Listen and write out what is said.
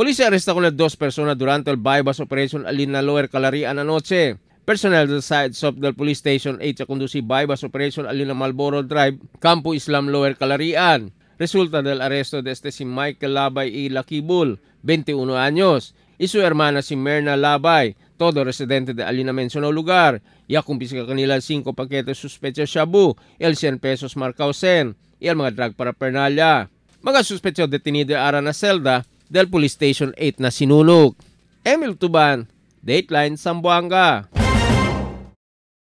Polis aresta con dos personas durante el bypass operation alin na Lower Calarian anoche. Personnel del side of the Police Station 8 sa conducir bypass operation alin na Malboro Drive, Campo Islam, Lower Calarian. Resulta del arresto de este si Michael Labay y Lakibul, 21 años, y su hermana si Merna Labay, todo residente de alina mencionado lugar. Y akumpiska kanila 5 paquetes suspecha shabu, el 100 pesos marcausen, y el mga drug para pernalya. Mga suspecha detenido ara na selda, del Police Station 8 na sinunog. Emil Tuban, Dateline, Sambuanga.